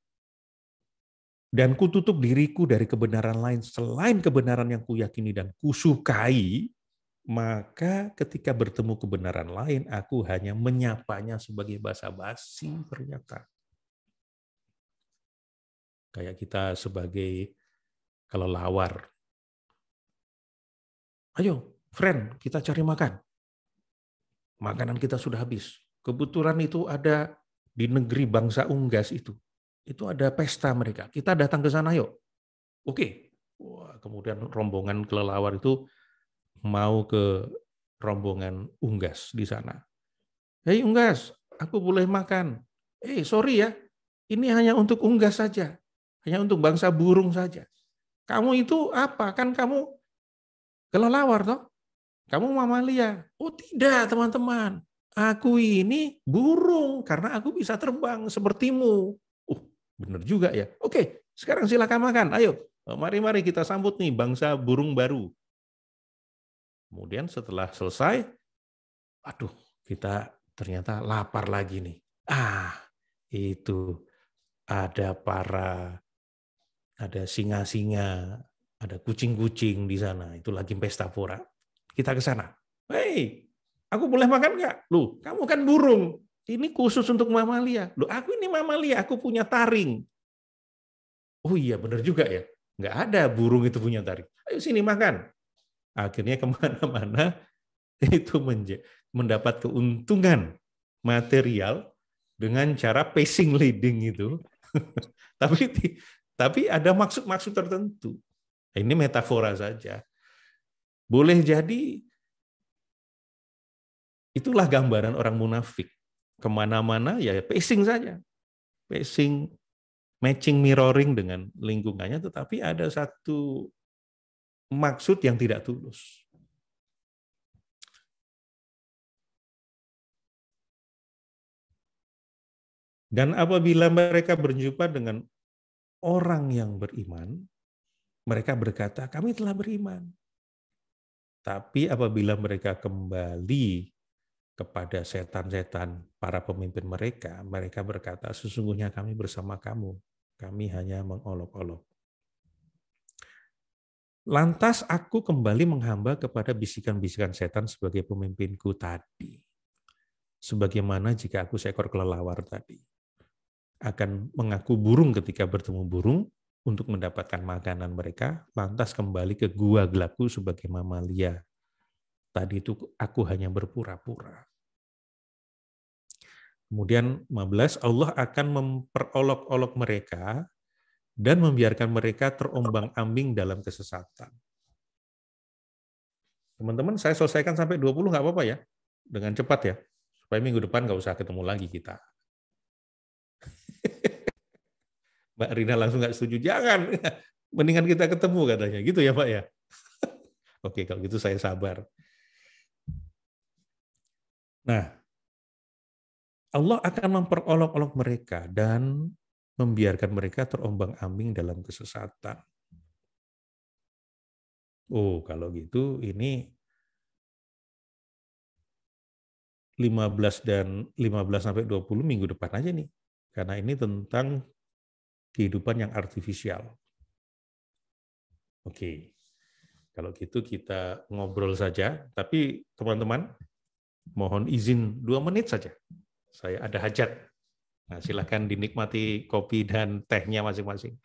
dan kututup diriku dari kebenaran lain selain kebenaran yang kuyakini dan kusukai, maka ketika bertemu kebenaran lain, aku hanya menyapanya sebagai basa-basi ternyata. Kayak kita sebagai kalau lawar Ayo, friend, kita cari makan. Makanan kita sudah habis. Kebetulan itu ada di negeri bangsa Unggas itu. Itu ada pesta mereka. Kita datang ke sana yuk. Oke. Wah, kemudian rombongan kelelawar itu mau ke rombongan Unggas di sana. Hei Unggas, aku boleh makan. Eh, hey, sorry ya. Ini hanya untuk Unggas saja. Hanya untuk bangsa burung saja. Kamu itu apa? Kan kamu kelelawar toh? kamu mamalia. Oh tidak teman-teman, aku ini burung karena aku bisa terbang sepertimu. Uh, benar juga ya. Oke, sekarang silakan makan. Ayo, mari-mari eh, kita sambut nih bangsa burung baru. Kemudian setelah selesai, aduh, kita ternyata lapar lagi nih. Ah, itu ada para ada singa-singa, ada kucing-kucing di sana. Itu lagi pesta porak kita ke sana. Hei, aku boleh makan nggak? Lu, kamu kan burung. Ini khusus untuk mamalia. Lu, aku ini mamalia, aku punya taring. Oh iya, benar juga ya. Nggak ada burung itu punya taring. Ayo sini makan. Akhirnya kemana-mana itu mendapat keuntungan material dengan cara pacing leading itu. tapi tapi ada maksud-maksud tertentu. Ini metafora saja. Boleh jadi itulah gambaran orang munafik. Kemana-mana ya pacing saja. Pacing, matching, mirroring dengan lingkungannya, tetapi ada satu maksud yang tidak tulus. Dan apabila mereka berjumpa dengan orang yang beriman, mereka berkata, kami telah beriman. Tapi apabila mereka kembali kepada setan-setan para pemimpin mereka, mereka berkata, sesungguhnya kami bersama kamu, kami hanya mengolok-olok. Lantas aku kembali menghamba kepada bisikan-bisikan setan sebagai pemimpinku tadi. Sebagaimana jika aku seekor kelelawar tadi. Akan mengaku burung ketika bertemu burung, untuk mendapatkan makanan mereka, lantas kembali ke gua gelapku sebagai mamalia. Tadi itu aku hanya berpura-pura. Kemudian 15, Allah akan memperolok-olok mereka dan membiarkan mereka terombang-ambing dalam kesesatan. Teman-teman, saya selesaikan sampai 20 nggak apa-apa ya? Dengan cepat ya? Supaya minggu depan nggak usah ketemu lagi kita. Mbak Rina langsung nggak setuju. Jangan, mendingan kita ketemu katanya. Gitu ya Pak ya? Oke, kalau gitu saya sabar. Nah, Allah akan memperolok-olok mereka dan membiarkan mereka terombang-ambing dalam kesesatan. Oh, kalau gitu ini 15 dan 15 sampai 20 minggu depan aja nih. Karena ini tentang kehidupan yang artifisial. Oke. Kalau gitu kita ngobrol saja, tapi teman-teman mohon izin dua menit saja. Saya ada hajat. Nah, silahkan dinikmati kopi dan tehnya masing-masing.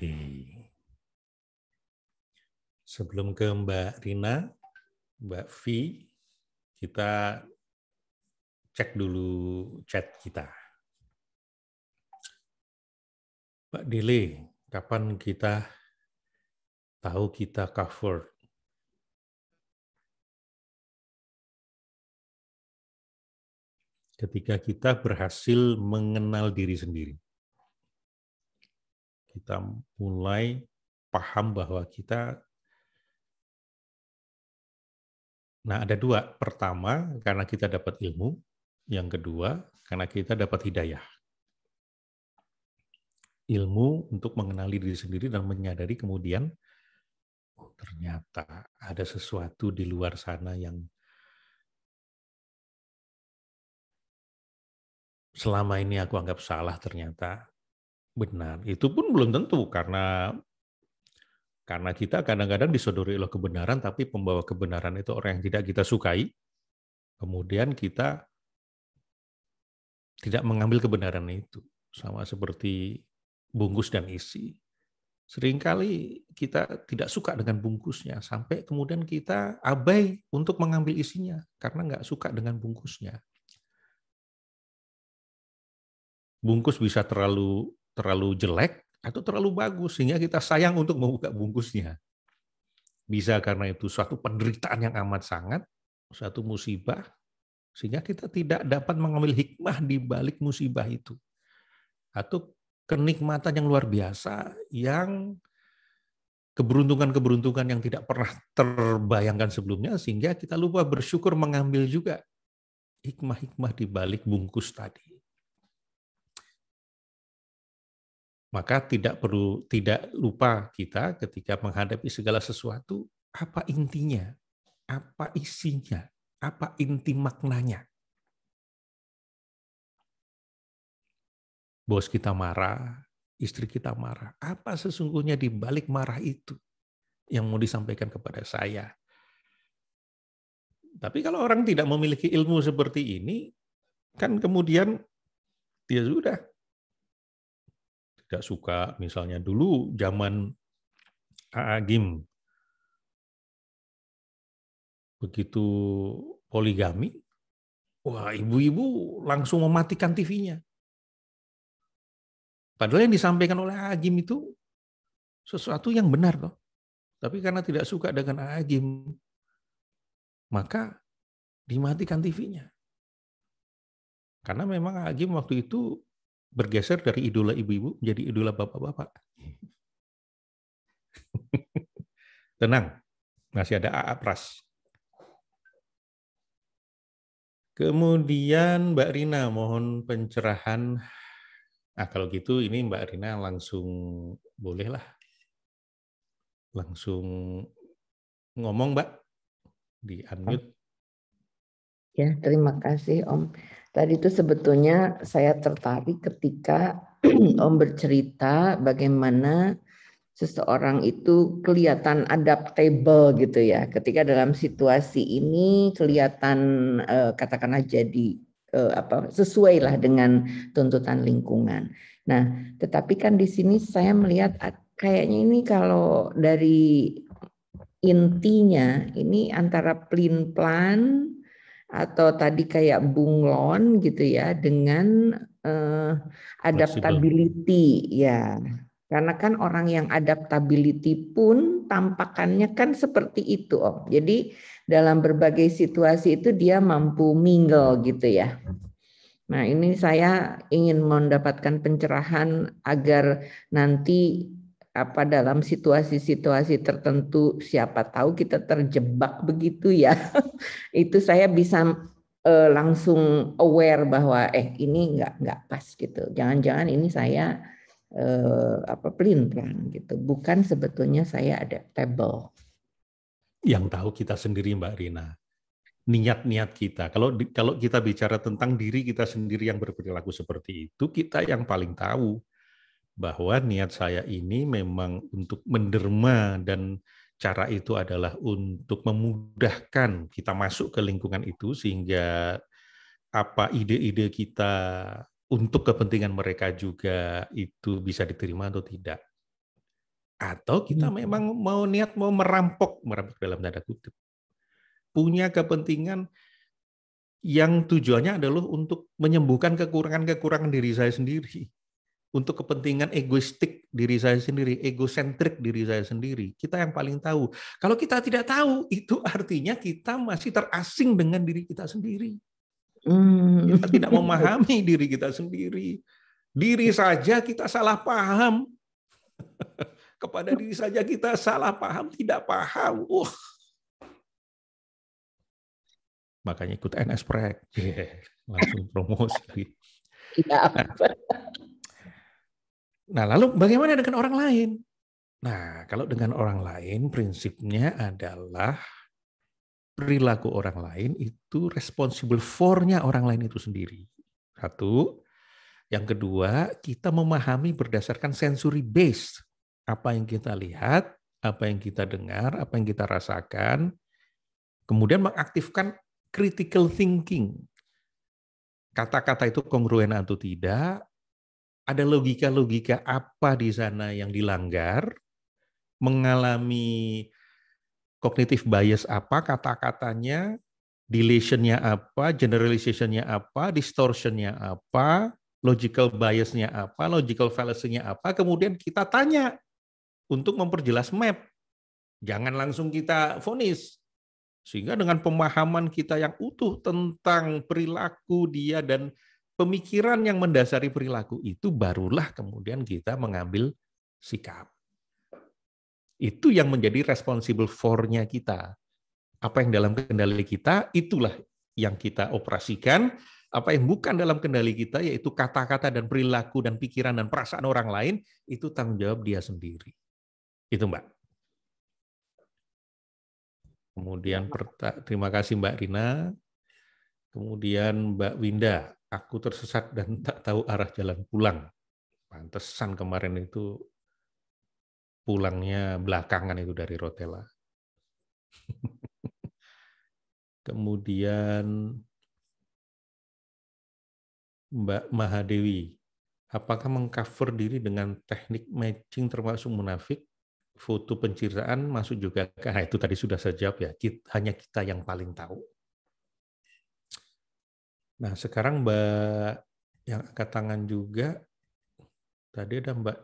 Oke. Sebelum ke Mbak Rina, Mbak V, kita cek dulu chat kita. Mbak Dile, kapan kita tahu kita cover? Ketika kita berhasil mengenal diri sendiri kita mulai paham bahwa kita Nah, ada dua. Pertama, karena kita dapat ilmu. Yang kedua, karena kita dapat hidayah. Ilmu untuk mengenali diri sendiri dan menyadari kemudian, oh, ternyata ada sesuatu di luar sana yang selama ini aku anggap salah ternyata Benar, itu pun belum tentu karena karena kita kadang-kadang disodori oleh kebenaran, tapi pembawa kebenaran itu orang yang tidak kita sukai. Kemudian kita tidak mengambil kebenaran itu, sama seperti bungkus dan isi. Seringkali kita tidak suka dengan bungkusnya, sampai kemudian kita abai untuk mengambil isinya karena nggak suka dengan bungkusnya. Bungkus bisa terlalu terlalu jelek atau terlalu bagus sehingga kita sayang untuk membuka bungkusnya. Bisa karena itu suatu penderitaan yang amat sangat, suatu musibah, sehingga kita tidak dapat mengambil hikmah di balik musibah itu. Atau kenikmatan yang luar biasa yang keberuntungan-keberuntungan yang tidak pernah terbayangkan sebelumnya sehingga kita lupa bersyukur mengambil juga hikmah-hikmah di balik bungkus tadi. Maka tidak perlu tidak lupa kita ketika menghadapi segala sesuatu apa intinya, apa isinya, apa inti maknanya. Bos kita marah, istri kita marah. Apa sesungguhnya di balik marah itu yang mau disampaikan kepada saya? Tapi kalau orang tidak memiliki ilmu seperti ini, kan kemudian dia sudah tidak suka misalnya dulu zaman AA begitu poligami wah ibu-ibu langsung mematikan TV-nya padahal yang disampaikan oleh AA itu sesuatu yang benar loh tapi karena tidak suka dengan AA maka dimatikan TV-nya karena memang Aagim waktu itu bergeser dari idola ibu-ibu menjadi idola bapak-bapak. Tenang, masih ada AA Pras. Kemudian Mbak Rina mohon pencerahan. Nah, kalau gitu ini Mbak Rina langsung bolehlah. Langsung ngomong Mbak di unmute. Ya, terima kasih Om. Tadi itu sebetulnya saya tertarik ketika Om bercerita bagaimana seseorang itu kelihatan adaptable gitu ya. Ketika dalam situasi ini kelihatan eh, katakanlah jadi eh, apa sesuailah dengan tuntutan lingkungan. Nah, tetapi kan di sini saya melihat kayaknya ini kalau dari intinya ini antara plan plan atau tadi kayak bunglon gitu ya dengan uh, adaptability ya. Karena kan orang yang adaptability pun tampakannya kan seperti itu Om. Jadi dalam berbagai situasi itu dia mampu mingle gitu ya. Nah, ini saya ingin mendapatkan pencerahan agar nanti apa dalam situasi-situasi tertentu siapa tahu kita terjebak begitu ya. Itu saya bisa eh, langsung aware bahwa eh ini nggak nggak pas gitu. Jangan-jangan ini saya eh, apa pelintiran gitu. Bukan sebetulnya saya ada table Yang tahu kita sendiri Mbak Rina niat-niat kita. Kalau kalau kita bicara tentang diri kita sendiri yang berperilaku seperti itu, kita yang paling tahu bahwa niat saya ini memang untuk menderma dan cara itu adalah untuk memudahkan kita masuk ke lingkungan itu sehingga apa ide-ide kita untuk kepentingan mereka juga itu bisa diterima atau tidak. Atau kita hmm. memang mau niat mau merampok, merampok dalam tanda kutip. Punya kepentingan yang tujuannya adalah untuk menyembuhkan kekurangan-kekurangan diri saya sendiri untuk kepentingan egoistik diri saya sendiri, egosentrik diri saya sendiri. Kita yang paling tahu. Kalau kita tidak tahu, itu artinya kita masih terasing dengan diri kita sendiri. Hmm. Kita tidak memahami diri kita sendiri. Diri saja kita salah paham. Kepada diri saja kita salah paham, tidak paham. Uh. Makanya ikut NS Prek. Yeah. Langsung promosi. apa-apa. Iya. Nah, Nah, lalu bagaimana dengan orang lain? Nah, kalau dengan orang lain, prinsipnya adalah perilaku orang lain itu responsible for-nya orang lain itu sendiri. Satu. Yang kedua, kita memahami berdasarkan sensory base. Apa yang kita lihat, apa yang kita dengar, apa yang kita rasakan. Kemudian mengaktifkan critical thinking. Kata-kata itu kongruen atau tidak, ada logika-logika apa di sana yang dilanggar, mengalami kognitif bias apa, kata-katanya, deletionnya apa, nya apa, distortionnya apa, logical biasnya apa, logical fallacy-nya apa, kemudian kita tanya untuk memperjelas map. Jangan langsung kita vonis. Sehingga dengan pemahaman kita yang utuh tentang perilaku dia dan pemikiran yang mendasari perilaku itu barulah kemudian kita mengambil sikap. Itu yang menjadi responsible for-nya kita. Apa yang dalam kendali kita, itulah yang kita operasikan. Apa yang bukan dalam kendali kita, yaitu kata-kata dan perilaku dan pikiran dan perasaan orang lain, itu tanggung jawab dia sendiri. Itu Mbak. Kemudian terima kasih Mbak Rina. Kemudian Mbak Winda, Aku tersesat dan tak tahu arah jalan pulang. Pantesan kemarin itu pulangnya belakangan itu dari Rotela. Kemudian Mbak Mahadewi, apakah mengcover diri dengan teknik matching termasuk munafik, foto pencitraan masuk juga nah, itu tadi sudah saya jawab ya, hanya kita yang paling tahu. Nah, sekarang Mbak yang angkat tangan juga, tadi ada Mbak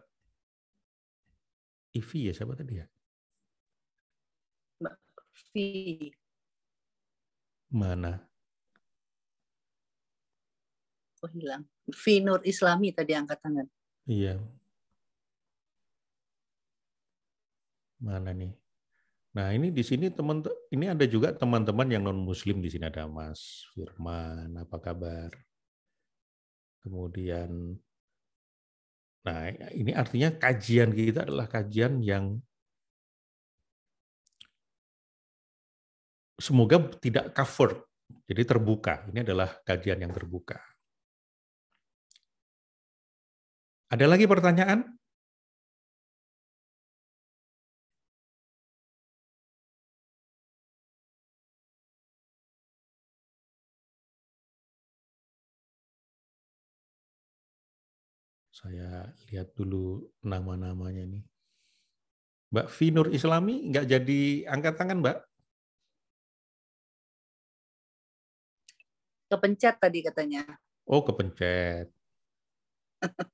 Ivi ya, siapa tadi ya? Mbak Ivi. Mana? Oh, hilang. Ivi Nur Islami tadi angkat tangan. Iya. Mana nih? Nah, ini di sini teman ini ada juga teman-teman yang non muslim di sini ada Mas Firman, apa kabar? Kemudian Nah, ini artinya kajian kita adalah kajian yang semoga tidak cover Jadi terbuka. Ini adalah kajian yang terbuka. Ada lagi pertanyaan? Saya lihat dulu nama-namanya nih. Mbak Finur Islami nggak jadi angkat tangan, Mbak? Kepencet tadi katanya. Oh, kepencet.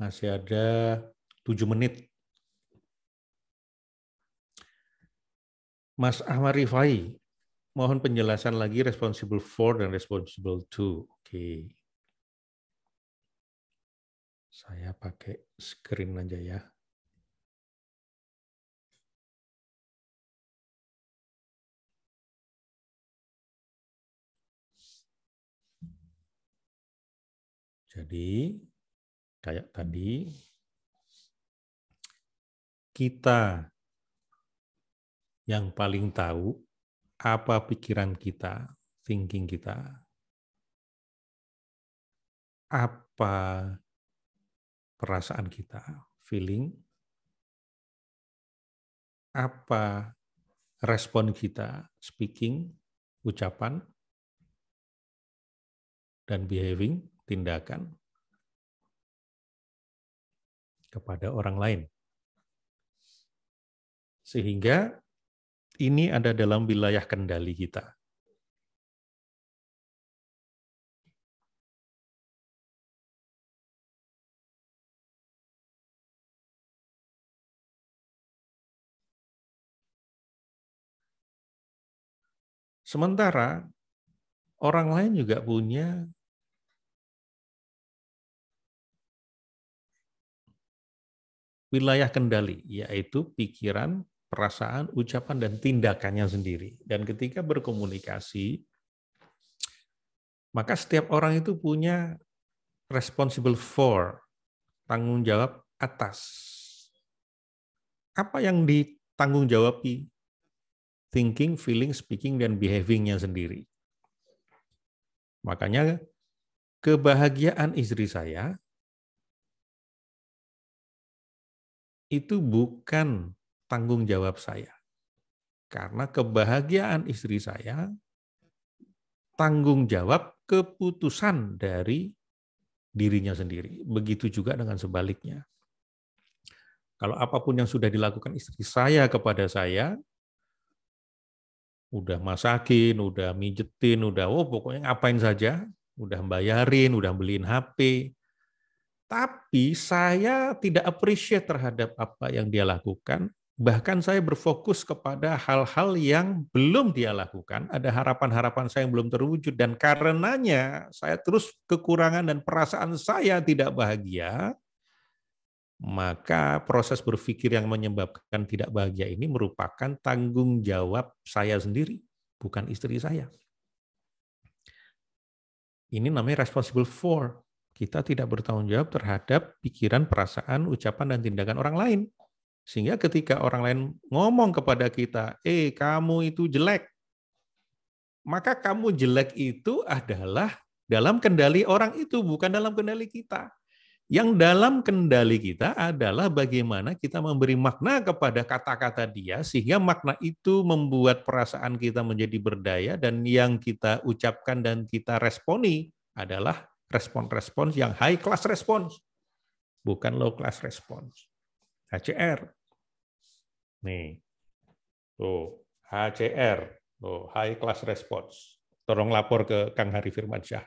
Masih ada tujuh menit. Mas Ahmad Rifai, mohon penjelasan lagi responsible for dan responsible to. Oke. Okay. Saya pakai screen aja ya. Jadi kayak tadi kita yang paling tahu apa pikiran kita, thinking kita, apa perasaan kita, feeling, apa respon kita, speaking, ucapan, dan behaving, tindakan kepada orang lain. Sehingga ini ada dalam wilayah kendali kita. Sementara orang lain juga punya wilayah kendali, yaitu pikiran, perasaan, ucapan, dan tindakannya sendiri. Dan ketika berkomunikasi, maka setiap orang itu punya responsible for, tanggung jawab atas. Apa yang ditanggung jawabi? Thinking, feeling, speaking, dan behavingnya sendiri. Makanya kebahagiaan istri saya itu bukan tanggung jawab saya. Karena kebahagiaan istri saya tanggung jawab keputusan dari dirinya sendiri. Begitu juga dengan sebaliknya. Kalau apapun yang sudah dilakukan istri saya kepada saya, udah masakin, udah mijetin, udah oh pokoknya ngapain saja, udah bayarin, udah beliin HP. Tapi saya tidak appreciate terhadap apa yang dia lakukan bahkan saya berfokus kepada hal-hal yang belum dia lakukan, ada harapan-harapan saya yang belum terwujud dan karenanya saya terus kekurangan dan perasaan saya tidak bahagia, maka proses berpikir yang menyebabkan tidak bahagia ini merupakan tanggung jawab saya sendiri, bukan istri saya. Ini namanya responsible for. Kita tidak bertanggung jawab terhadap pikiran, perasaan, ucapan, dan tindakan orang lain sehingga ketika orang lain ngomong kepada kita, "Eh, kamu itu jelek." Maka kamu jelek itu adalah dalam kendali orang itu, bukan dalam kendali kita. Yang dalam kendali kita adalah bagaimana kita memberi makna kepada kata-kata dia sehingga makna itu membuat perasaan kita menjadi berdaya dan yang kita ucapkan dan kita responi adalah respon-respons yang high class response, bukan low class response. HCR. Nih. Tuh, HCR. Tuh, high class response. Tolong lapor ke Kang Hari Firmansyah.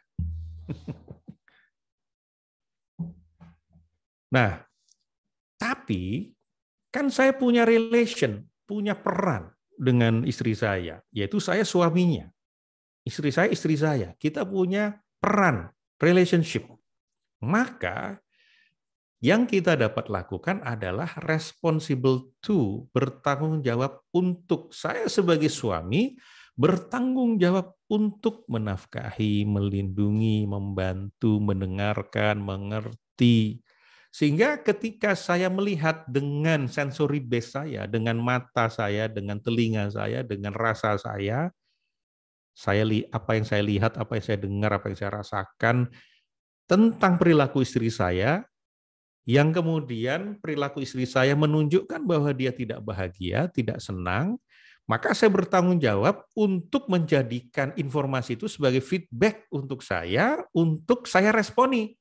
nah, tapi kan saya punya relation, punya peran dengan istri saya, yaitu saya suaminya. Istri saya, istri saya. Kita punya peran, relationship. Maka yang kita dapat lakukan adalah responsible to, bertanggung jawab untuk. Saya sebagai suami bertanggung jawab untuk menafkahi, melindungi, membantu, mendengarkan, mengerti. Sehingga ketika saya melihat dengan sensory base saya, dengan mata saya, dengan telinga saya, dengan rasa saya, saya li apa yang saya lihat, apa yang saya dengar, apa yang saya rasakan tentang perilaku istri saya, yang kemudian perilaku istri saya menunjukkan bahwa dia tidak bahagia, tidak senang, maka saya bertanggung jawab untuk menjadikan informasi itu sebagai feedback untuk saya, untuk saya responi.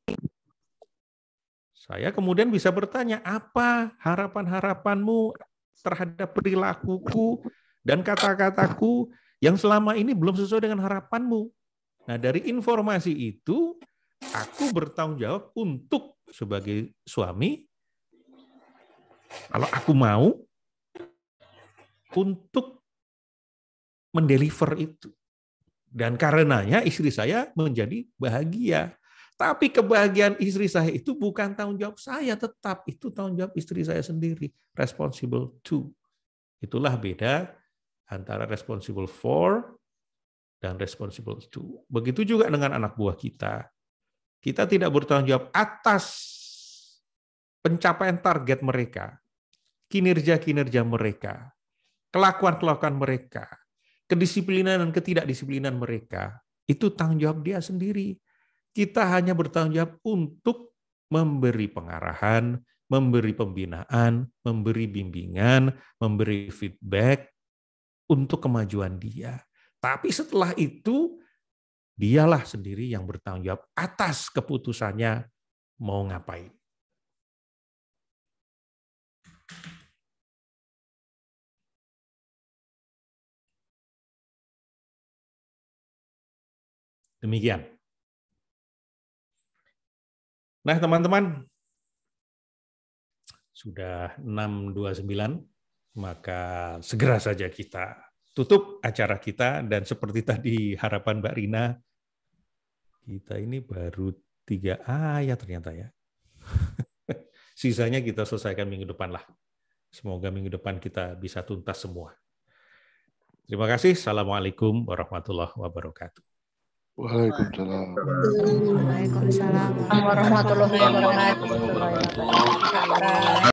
Saya kemudian bisa bertanya, apa harapan-harapanmu terhadap perilakuku dan kata-kataku yang selama ini belum sesuai dengan harapanmu? Nah, dari informasi itu, aku bertanggung jawab untuk sebagai suami kalau aku mau untuk mendeliver itu. Dan karenanya istri saya menjadi bahagia. Tapi kebahagiaan istri saya itu bukan tanggung jawab saya tetap, itu tanggung jawab istri saya sendiri, responsible to. Itulah beda antara responsible for dan responsible to. Begitu juga dengan anak buah kita. Kita tidak bertanggung jawab atas pencapaian target mereka, kinerja-kinerja mereka, kelakuan-kelakuan mereka, kedisiplinan dan ketidakdisiplinan mereka. Itu tanggung jawab dia sendiri. Kita hanya bertanggung jawab untuk memberi pengarahan, memberi pembinaan, memberi bimbingan, memberi feedback untuk kemajuan dia. Tapi setelah itu dialah sendiri yang bertanggung jawab atas keputusannya mau ngapain. Demikian. Nah, teman-teman, sudah 629, maka segera saja kita tutup acara kita dan seperti tadi harapan Mbak Rina, kita ini baru tiga ayat ternyata ya. Sisanya kita selesaikan minggu depan lah. Semoga minggu depan kita bisa tuntas semua. Terima kasih. Assalamualaikum warahmatullahi wabarakatuh. Waalaikumsalam. Waalaikumsalam warahmatullahi wabarakatuh.